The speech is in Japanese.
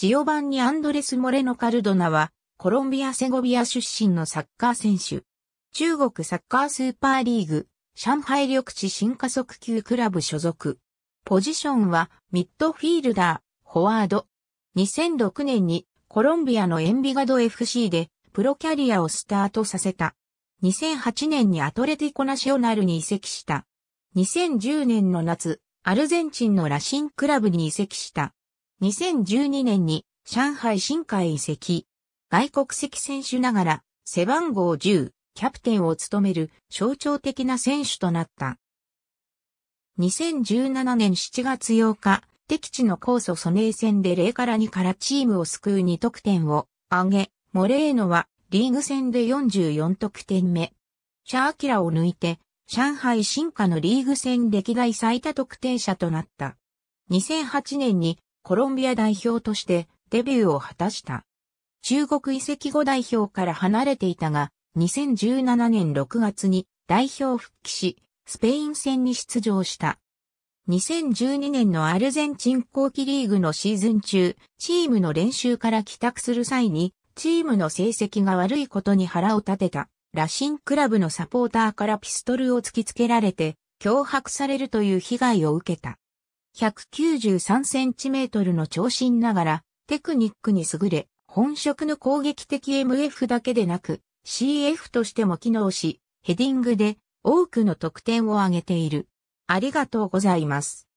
ジオバンニ・アンドレス・モレノ・カルドナは、コロンビア・セゴビア出身のサッカー選手。中国サッカースーパーリーグ、上海緑地新加速級クラブ所属。ポジションは、ミッドフィールダー、フォワード。2006年に、コロンビアのエンビガド FC で、プロキャリアをスタートさせた。2008年にアトレティコナショナルに移籍した。2010年の夏、アルゼンチンのラシンクラブに移籍した。2012年に上海新海遺跡、外国籍選手ながら背番号10、キャプテンを務める象徴的な選手となった。2017年7月8日、敵地の高祖ソネー戦で0から2からチームを救う2得点を挙げ、モレーノはリーグ戦で44得点目。シャーキラを抜いて、上海進化のリーグ戦歴代最多得点者となった。2008年にコロンビア代表としてデビューを果たした。中国移籍後代表から離れていたが、2017年6月に代表復帰し、スペイン戦に出場した。2012年のアルゼンチン後期リーグのシーズン中、チームの練習から帰宅する際に、チームの成績が悪いことに腹を立てた、ラシンクラブのサポーターからピストルを突きつけられて、脅迫されるという被害を受けた。193cm の長身ながら、テクニックに優れ、本職の攻撃的 MF だけでなく、CF としても機能し、ヘディングで多くの得点を挙げている。ありがとうございます。